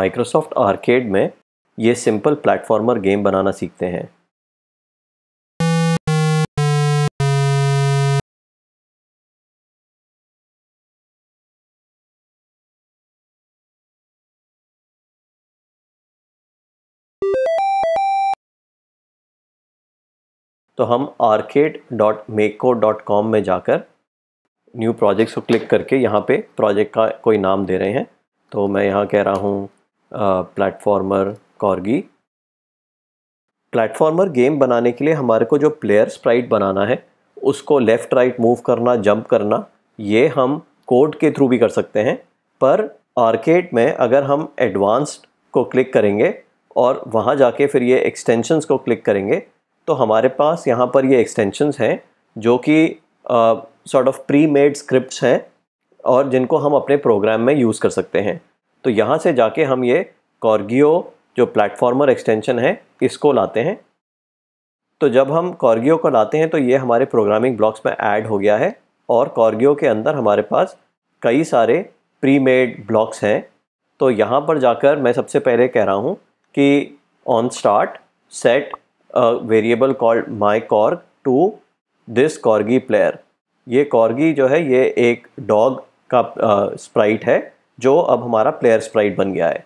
Microsoft arcade में ये simple platformer game बनाना सीखते हैं तो हम arcade dot makecode dot com में जाकर न्यू प्रोजेक्ट्स को क्लिक करके यहाँ पे प्रोजेक्ट का कोई नाम दे रहे हैं तो मैं यहाँ कह रहा हूँ प्लेटफॉर्मर कॉर्गी प्लेटफॉर्मर गेम बनाने के लिए हमारे को जो प्लेयर स्प्राइट बनाना है उसको लेफ़्ट राइट मूव करना जंप करना ये हम कोड के थ्रू भी कर सकते हैं पर आर्केड में अगर हम एडवांस्ड को क्लिक करेंगे और वहाँ जाके फिर ये एक्सटेंशंस को क्लिक करेंगे तो हमारे पास यहाँ पर ये एक्सटेंशंस हैं जो कि sort of pre made script हैं और जिनको हम अपने प्रोग्राम में यूज़ कर सकते हैं तो यहाँ से जाके हम ये कॉर्गियो जो प्लेटफॉर्मर एक्सटेंशन है इसको लाते हैं तो जब हम कॉर्गियो को लाते हैं तो ये हमारे प्रोग्रामिंग ब्लॉक्स में ऐड हो गया है और कॉर्गियो के अंदर हमारे पास कई सारे प्री मेड ब्लॉक्स हैं तो यहाँ पर जाकर मैं सबसे पहले कह रहा हूँ कि on start set variable called my corg to this corgi player ये कॉर्गी जो है ये एक डॉग का स्प्राइट uh, है जो अब हमारा प्लेयर स्प्राइट बन गया है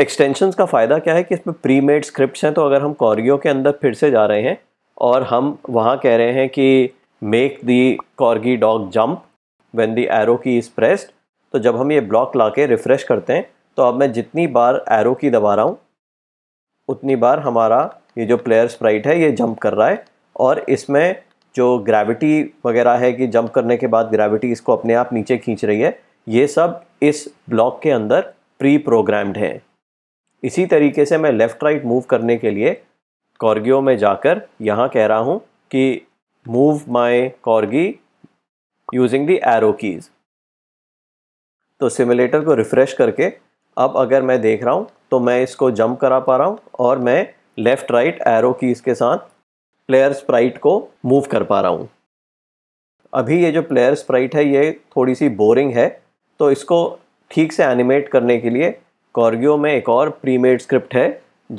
एक्सटेंशंस का फ़ायदा क्या है कि इसमें प्री मेड स्क्रिप्ट हैं तो अगर हम कॉरियो के अंदर फिर से जा रहे हैं और हम वहाँ कह रहे हैं कि make the corgi dog jump when the arrow key is pressed तो जब हम ये ब्लॉक ला के रिफ़्रेश करते हैं तो अब मैं जितनी बार एरो की दबा रहा हूँ उतनी बार हमारा ये जो प्लेयर स्प्राइट है ये जंप कर रहा है और इसमें जो ग्रेविटी वगैरह है कि जंप करने के बाद ग्रेविटी इसको अपने आप नीचे खींच रही है ये सब इस ब्लॉक के अंदर प्री प्रोग्राम्ड हैं इसी तरीके से मैं लेफ़्ट राइट मूव करने के लिए कॉर्गियो में जाकर यहाँ कह रहा हूँ कि move my corgi using the arrow keys तो सिमुलेटर को रिफ़्रेश करके अब अगर मैं देख रहा हूँ तो मैं इसको जंप करा पा रहा हूँ और मैं लेफ़्ट राइट एरो कीज़ के साथ प्लेयर स्प्राइट को मूव कर पा रहा हूँ अभी ये जो प्लेयर स्प्राइट है ये थोड़ी सी बोरिंग है तो इसको ठीक से एनिमेट करने के लिए कॉर्गियो में एक और प्रीमेड स्क्रिप्ट है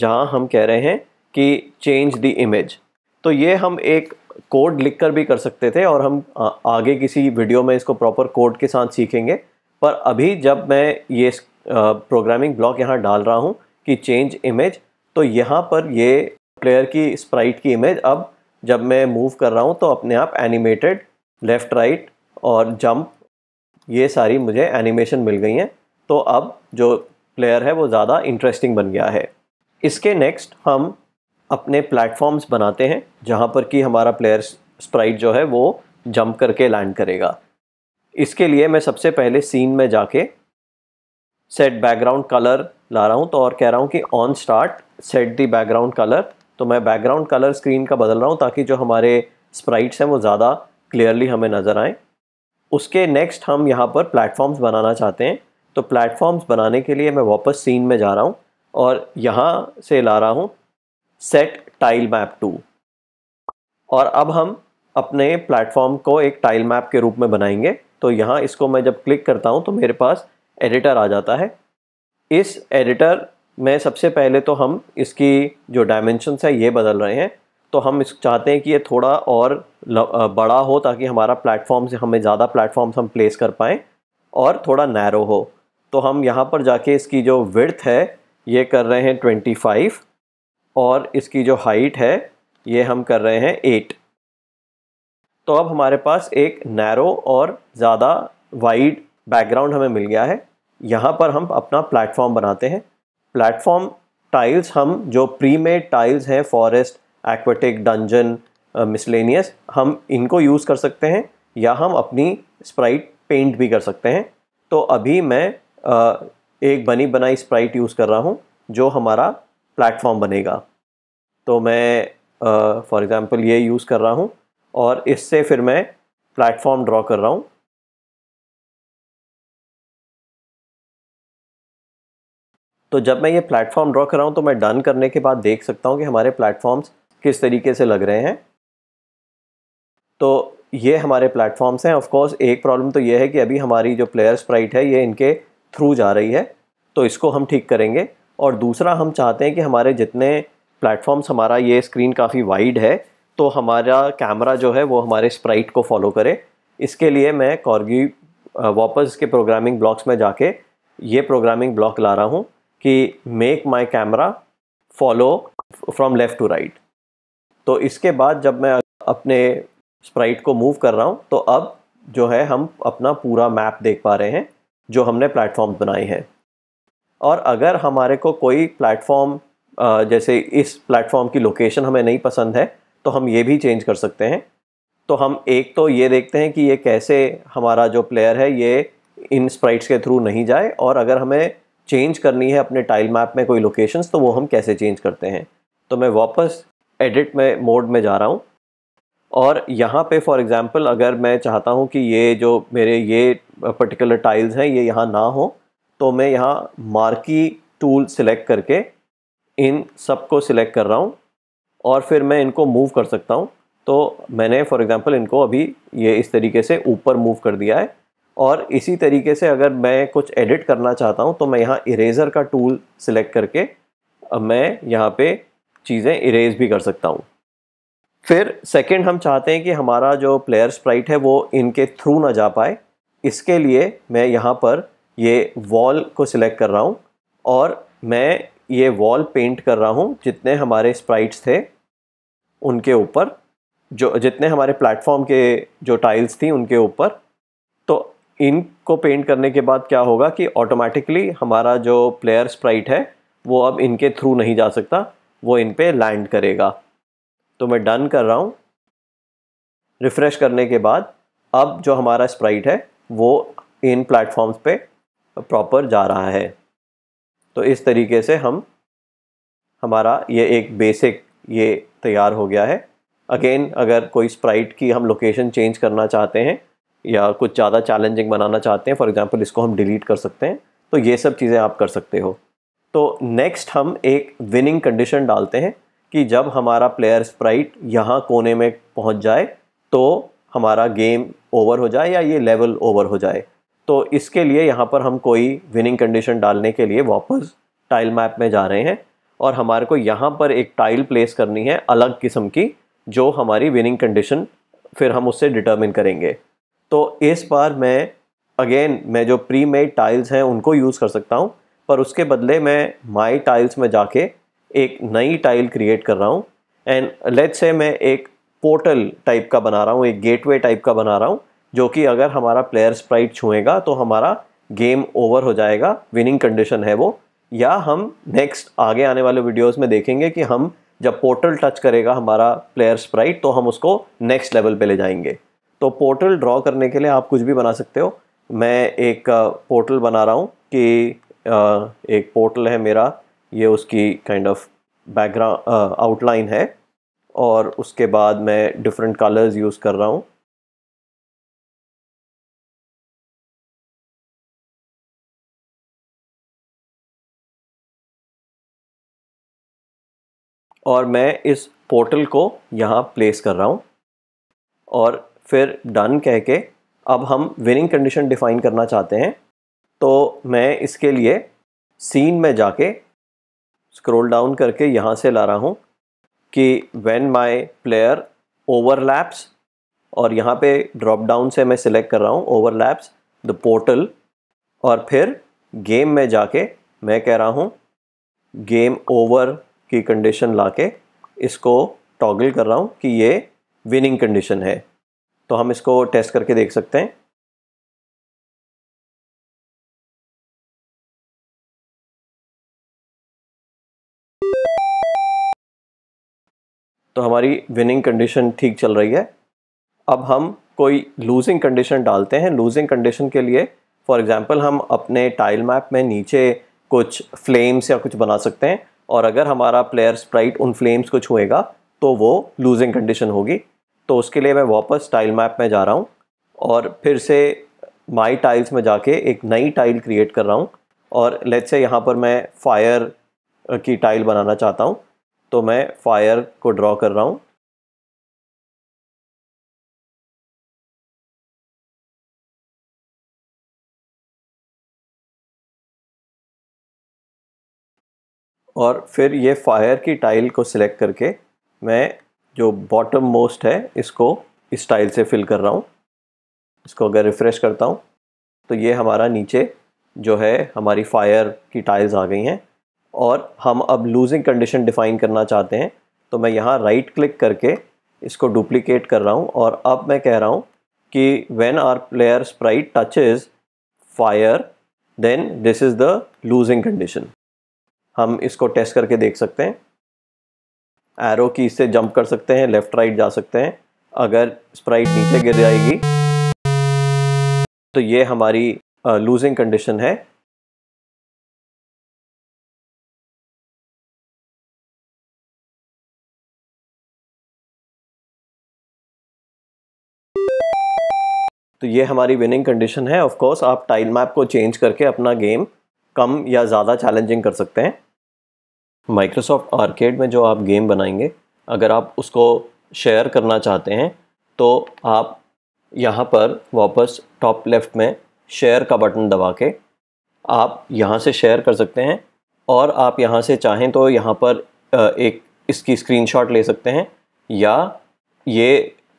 जहाँ हम कह रहे हैं कि चेंज द इमेज तो ये हम एक कोड लिखकर भी कर सकते थे और हम आगे किसी वीडियो में इसको प्रॉपर कोड के साथ सीखेंगे पर अभी जब मैं ये प्रोग्रामिंग ब्लॉक यहाँ डाल रहा हूँ कि चेंज इमेज तो यहाँ पर ये प्लेयर की स्प्राइट की इमेज अब जब मैं मूव कर रहा हूँ तो अपने आप एनिमेटेड लेफ़्ट राइट और जंप ये सारी मुझे एनिमेशन मिल गई हैं तो अब जो प्लेयर है वो ज़्यादा इंटरेस्टिंग बन गया है इसके नेक्स्ट हम अपने प्लेटफॉर्म्स बनाते हैं जहाँ पर कि हमारा प्लेयर स्प्राइट जो है वो जंप करके लैंड करेगा इसके लिए मैं सबसे पहले सीन में जाके सेट बैकग्राउंड कलर ला रहा हूँ तो और कह रहा हूँ कि on start set the background colour तो मैं बैकग्राउंड कलर स्क्रीन का बदल रहा हूँ ताकि जो हमारे स्प्राइट्स हैं वो ज़्यादा क्लियरली हमें नज़र आएँ उसके नेक्स्ट हम यहाँ पर प्लेटफॉर्म्स बनाना चाहते हैं तो प्लेटफॉर्म्स बनाने के लिए मैं वापस सीन में जा रहा हूँ और यहाँ से ला रहा हूँ सेट टाइल मैप टू और अब हम अपने प्लेटफॉर्म को एक टाइल मैप के रूप में बनाएंगे तो यहाँ इसको मैं जब क्लिक करता हूँ तो मेरे पास एडिटर आ जाता है इस एडिटर में सबसे पहले तो हम इसकी जो डायमेंशनस है ये बदल रहे हैं तो हम इस चाहते हैं कि ये थोड़ा और बड़ा हो ताकि हमारा प्लेटफॉर्म से हमें ज़्यादा प्लेटफॉर्म्स हम प्लेस कर पाएँ और थोड़ा नैरो हो तो हम यहाँ पर जाके इसकी जो विर्थ है ये कर रहे हैं ट्वेंटी फाइव और इसकी जो हाइट है ये हम कर रहे हैं एट तो अब हमारे पास एक नैरो और ज़्यादा वाइड बैकग्राउंड हमें मिल गया है यहाँ पर हम अपना प्लेटफॉर्म बनाते हैं प्लेटफॉर्म टाइल्स हम जो प्री मेड टाइल्स हैं फॉरेस्ट एक्वेटिक डंजन मिसलेनियस हम इनको यूज़ कर सकते हैं या हम अपनी स्प्राइट पेंट भी कर सकते हैं तो अभी मैं uh, एक बनी बनाई स्प्राइट यूज़ कर रहा हूँ जो हमारा प्लेटफॉर्म बनेगा तो मैं फॉर uh, एग्ज़ाम्पल ये यूज़ कर रहा हूँ और इससे फिर मैं प्लेटफॉर्म ड्रॉ कर रहा हूँ तो जब मैं ये प्लेटफॉर्म ड्रॉ कर रहा हूँ तो मैं डन करने के बाद देख सकता हूँ कि हमारे प्लेटफॉर्म्स किस तरीके से लग रहे हैं तो ये हमारे प्लेटफॉर्म्स हैं ऑफकोर्स एक प्रॉब्लम तो ये है कि अभी हमारी जो प्लेयर स्प्राइट है ये इनके थ्रू जा रही है तो इसको हम ठीक करेंगे और दूसरा हम चाहते हैं कि हमारे जितने प्लेटफॉर्म्स हमारा ये स्क्रीन काफ़ी वाइड है तो हमारा कैमरा जो है वो हमारे स्प्राइट को फॉलो करे इसके लिए मैं कॉर्गी वापस uh, के प्रोग्रामिंग ब्लॉक्स में जाके ये प्रोग्रामिंग ब्लॉक ला रहा हूँ कि make my camera follow from left to right तो इसके बाद जब मैं अपने स्प्राइट को मूव कर रहा हूँ तो अब जो है हम अपना पूरा मैप देख पा रहे हैं जो हमने प्लेटफॉर्म बनाए हैं और अगर हमारे को कोई प्लेटफॉर्म जैसे इस प्लेटफॉर्म की लोकेशन हमें नहीं पसंद है तो हम ये भी चेंज कर सकते हैं तो हम एक तो ये देखते हैं कि ये कैसे हमारा जो प्लेयर है ये इन स्प्राइट्स के थ्रू नहीं जाए और अगर हमें चेंज करनी है अपने टाइल मैप में कोई लोकेशंस तो वो हम कैसे चेंज करते हैं तो मैं वापस एडिट में मोड में जा रहा हूँ और यहाँ पे फॉर एग्ज़ाम्पल अगर मैं चाहता हूँ कि ये जो मेरे ये पर्टिकुलर टाइल्स हैं ये यहाँ ना हो तो मैं यहाँ मार्की टूल सिलेक्ट करके इन सब को सिलेक्ट कर रहा हूँ और फिर मैं इनको मूव कर सकता हूँ तो मैंने फॉर एग्ज़ाम्पल इनको अभी ये इस तरीके से ऊपर मूव कर दिया है और इसी तरीके से अगर मैं कुछ एडिट करना चाहता हूँ तो मैं यहाँ इरेज़र का टूल सिलेक्ट करके मैं यहाँ पर चीज़ें इरेज भी कर सकता हूँ फिर सेकंड हम चाहते हैं कि हमारा जो प्लेयर स्प्राइट है वो इनके थ्रू ना जा पाए इसके लिए मैं यहाँ पर ये वॉल को सिलेक्ट कर रहा हूँ और मैं ये वॉल पेंट कर रहा हूँ जितने हमारे स्प्राइट्स थे उनके ऊपर जो जितने हमारे प्लेटफॉर्म के जो टाइल्स थी उनके ऊपर तो इनको पेंट करने के बाद क्या होगा कि ऑटोमेटिकली हमारा जो प्लेयर स्प्राइट है वो अब इनके थ्रू नहीं जा सकता वो इन पर लैंड करेगा तो मैं डन कर रहा हूँ रिफ़्रेश करने के बाद अब जो हमारा स्प्राइट है वो इन प्लेटफॉर्म्स पे प्रॉपर जा रहा है तो इस तरीके से हम हमारा ये एक बेसिक ये तैयार हो गया है अगेन अगर कोई स्प्राइट की हम लोकेशन चेंज करना चाहते हैं या कुछ ज़्यादा चैलेंजिंग बनाना चाहते हैं फॉर एग्ज़ाम्पल इसको हम डिलीट कर सकते हैं तो ये सब चीज़ें आप कर सकते हो तो नेक्स्ट हम एक विनिंग कंडीशन डालते हैं कि जब हमारा प्लेयर स्प्राइट यहाँ कोने में पहुँच जाए तो हमारा गेम ओवर हो जाए या ये लेवल ओवर हो जाए तो इसके लिए यहाँ पर हम कोई विनिंग कंडीशन डालने के लिए वापस टाइल मैप में जा रहे हैं और हमारे को यहाँ पर एक टाइल प्लेस करनी है अलग किस्म की जो हमारी विनिंग कंडीशन फिर हम उससे डिटर्मिन करेंगे तो इस बार मैं अगेन मैं जो प्री मेड टाइल्स हैं उनको यूज़ कर सकता हूँ पर उसके बदले मैं माई टाइल्स में जाके एक नई टाइल क्रिएट कर रहा हूँ एंड लेट से मैं एक पोर्टल टाइप का बना रहा हूँ एक गेटवे टाइप का बना रहा हूँ जो कि अगर हमारा प्लेयर स्प्राइट छुएगा तो हमारा गेम ओवर हो जाएगा विनिंग कंडीशन है वो या हम नेक्स्ट आगे आने वाले वीडियोस में देखेंगे कि हम जब पोर्टल टच करेगा हमारा प्लेयर स्प्राइट तो हम उसको नेक्स्ट लेवल पे ले जाएंगे तो पोर्टल ड्रॉ करने के लिए आप कुछ भी बना सकते हो मैं एक पोर्टल बना रहा हूँ कि एक पोर्टल है मेरा ये उसकी काइंड ऑफ बैकग्राउंड आउटलाइन है और उसके बाद मैं डिफरेंट कलर्स यूज़ कर रहा हूँ और मैं इस पोर्टल को यहाँ प्लेस कर रहा हूँ और फिर डन कह के अब हम विनिंग कंडीशन डिफाइन करना चाहते हैं मैं इसके लिए सीन में जाके स्क्रॉल डाउन करके यहाँ से ला रहा हूँ कि व्हेन माय प्लेयर ओवरलैप्स और यहाँ पे ड्रॉप डाउन से मैं सिलेक्ट कर रहा हूँ ओवरलैप्स द पोर्टल और फिर गेम में जाके मैं कह रहा हूँ गेम ओवर की कंडीशन ला के इसको टॉगल कर रहा हूँ कि ये विनिंग कंडीशन है तो हम इसको टेस्ट करके देख सकते हैं तो हमारी विनिंग कंडीशन ठीक चल रही है अब हम कोई लूजिंग कंडीशन डालते हैं लूजिंग कंडीशन के लिए फॉर एग्ज़ाम्पल हम अपने टाइल मैप में नीचे कुछ फ्लेम्स या कुछ बना सकते हैं और अगर हमारा प्लेयर स्प्राइट उन फ्लेम्स को छुएगा तो वो लूजिंग कंडीशन होगी तो उसके लिए मैं वापस टाइल मैप में जा रहा हूँ और फिर से माई टाइल्स में जाके एक नई टाइल क्रिएट कर रहा हूँ और लेट्स से यहाँ पर मैं फायर की टाइल बनाना चाहता हूँ तो मैं फायर को ड्रॉ कर रहा हूँ और फिर ये फायर की टाइल को सिलेक्ट करके मैं जो बॉटम मोस्ट है इसको इस टाइल से फिल कर रहा हूँ इसको अगर रिफ़्रेश करता हूँ तो ये हमारा नीचे जो है हमारी फायर की टाइल्स आ गई हैं और हम अब लूजिंग कंडीशन डिफाइन करना चाहते हैं तो मैं यहाँ राइट क्लिक करके इसको डुप्लीकेट कर रहा हूँ और अब मैं कह रहा हूँ कि when our player sprite is fire then this is the losing condition हम इसको टेस्ट करके देख सकते हैं एरो की इससे जंप कर सकते हैं लेफ़्ट राइट जा सकते हैं अगर स्प्राइट नीचे गिर जाएगी तो ये हमारी लूजिंग uh, कंडीशन है तो ये हमारी विनिंग कंडीशन है ऑफ कोर्स आप टाइल मैप को चेंज करके अपना गेम कम या ज़्यादा चैलेंजिंग कर सकते हैं माइक्रोसॉफ्ट आर्केड में जो आप गेम बनाएंगे अगर आप उसको शेयर करना चाहते हैं तो आप यहाँ पर वापस टॉप लेफ्ट में शेयर का बटन दबा के आप यहाँ से शेयर कर सकते हैं और आप यहाँ से चाहें तो यहाँ पर एक इसकी स्क्रीनशॉट ले सकते हैं या ये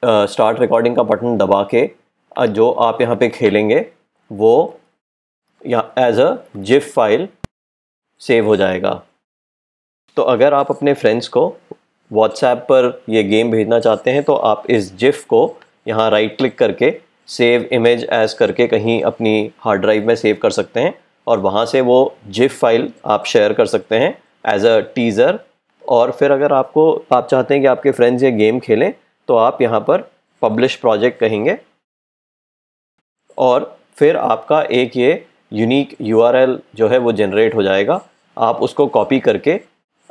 स्टार्ट रिकॉर्डिंग का बटन दबा के जो आप यहाँ पे खेलेंगे वो या as a GIF file save हो जाएगा तो अगर आप अपने फ्रेंड्स को व्हाट्सएप पर ये गेम भेजना चाहते हैं तो आप इस जिफ को यहाँ राइट क्लिक करके सेव इमेज एज करके कहीं अपनी हार्ड ड्राइव में सेव कर सकते हैं और वहाँ से वो जिफ फाइल आप शेयर कर सकते हैं एज अ टीज़र और फिर अगर आपको आप चाहते हैं कि आपके फ्रेंड्स ये गेम खेलें तो आप यहाँ पर पब्लिश प्रोजेक्ट कहेंगे और फिर आपका एक ये यूनिक यूआरएल जो है वो जनरेट हो जाएगा आप उसको कॉपी करके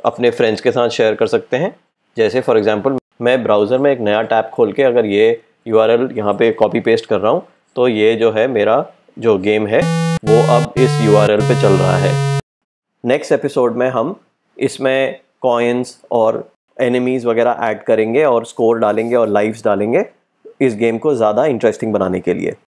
अपने फ्रेंड्स के साथ शेयर कर सकते हैं जैसे फॉर एग्ज़ाम्पल मैं ब्राउज़र में एक नया टैब खोल के अगर ये यू आर एल यहाँ पर कॉपी पेस्ट कर रहा हूँ तो ये जो है मेरा जो गेम है वो अब इस यू आर एल पर चल रहा है नेक्स्ट एपिसोड में हम इसमें कॉइन्स और एनिमीज़ वगैरह ऐड करेंगे और स्कोर डालेंगे और लाइव्स डालेंगे इस गेम को ज़्यादा इंटरेस्टिंग बनाने के लिए